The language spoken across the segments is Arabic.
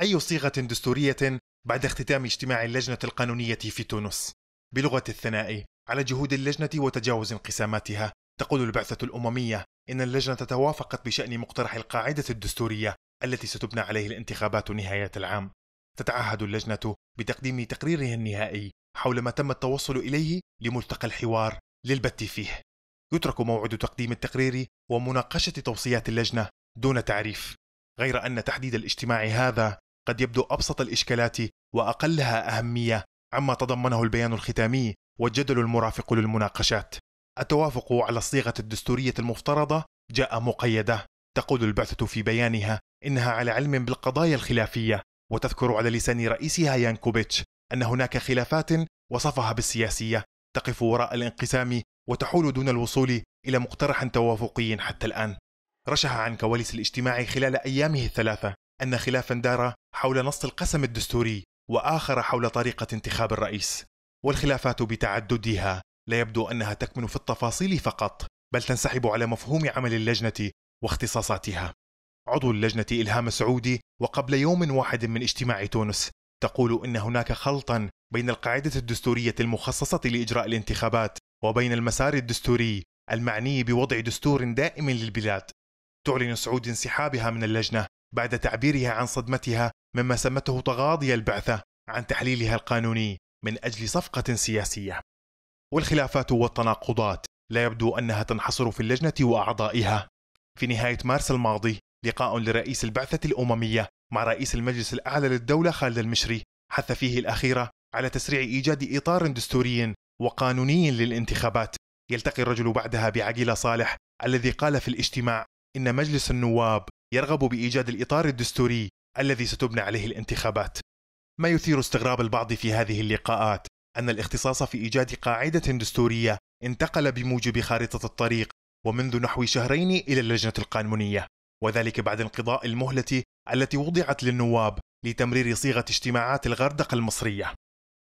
أي صيغة دستورية بعد اختتام اجتماع اللجنة القانونية في تونس بلغة الثناء على جهود اللجنة وتجاوز انقساماتها تقول البعثة الأممية إن اللجنة توافقت بشأن مقترح القاعدة الدستورية التي ستبنى عليه الانتخابات نهاية العام تتعهد اللجنة بتقديم تقريرها النهائي حول ما تم التوصل إليه لملتقى الحوار للبت فيه يترك موعد تقديم التقرير ومناقشة توصيات اللجنة دون تعريف غير أن تحديد الاجتماع هذا قد يبدو أبسط الإشكالات وأقلها أهمية عما تضمنه البيان الختامي والجدل المرافق للمناقشات التوافق على الصيغة الدستورية المفترضة جاء مقيدة تقول البعثة في بيانها إنها على علم بالقضايا الخلافية وتذكر على لسان رئيسها يانكوبيتش أن هناك خلافات وصفها بالسياسية تقف وراء الانقسام وتحول دون الوصول إلى مقترح توافقي حتى الآن رشح عن كواليس الاجتماع خلال أيامه الثلاثة أن خلافا دار حول نص القسم الدستوري وآخر حول طريقة انتخاب الرئيس والخلافات بتعددها لا يبدو أنها تكمن في التفاصيل فقط بل تنسحب على مفهوم عمل اللجنة واختصاصاتها عضو اللجنة إلهام سعودي وقبل يوم واحد من اجتماع تونس تقول إن هناك خلطا بين القاعدة الدستورية المخصصة لإجراء الانتخابات وبين المسار الدستوري المعني بوضع دستور دائم للبلاد تعلن سعود انسحابها من اللجنة بعد تعبيرها عن صدمتها مما سمته تغاضي البعثة عن تحليلها القانوني من أجل صفقة سياسية والخلافات والتناقضات لا يبدو أنها تنحصر في اللجنة وأعضائها في نهاية مارس الماضي لقاء لرئيس البعثة الأممية مع رئيس المجلس الأعلى للدولة خالد المشري حث فيه الأخيرة على تسريع إيجاد إطار دستوري وقانوني للانتخابات يلتقي الرجل بعدها بعقيلة صالح الذي قال في الاجتماع إن مجلس النواب يرغب بايجاد الاطار الدستوري الذي ستبنى عليه الانتخابات. ما يثير استغراب البعض في هذه اللقاءات ان الاختصاص في ايجاد قاعده دستوريه انتقل بموجب خارطه الطريق ومنذ نحو شهرين الى اللجنه القانونيه، وذلك بعد انقضاء المهله التي وضعت للنواب لتمرير صيغه اجتماعات الغردقه المصريه.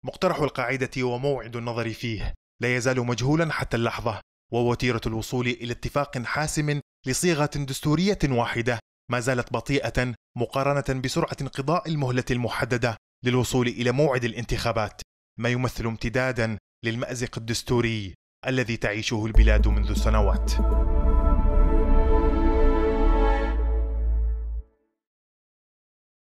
مقترح القاعده وموعد النظر فيه لا يزال مجهولا حتى اللحظه، ووتيره الوصول الى اتفاق حاسم لصيغه دستوريه واحده ما زالت بطيئة مقارنة بسرعة انقضاء المهلة المحددة للوصول إلى موعد الانتخابات، ما يمثل امتدادا للمأزق الدستوري الذي تعيشه البلاد منذ سنوات.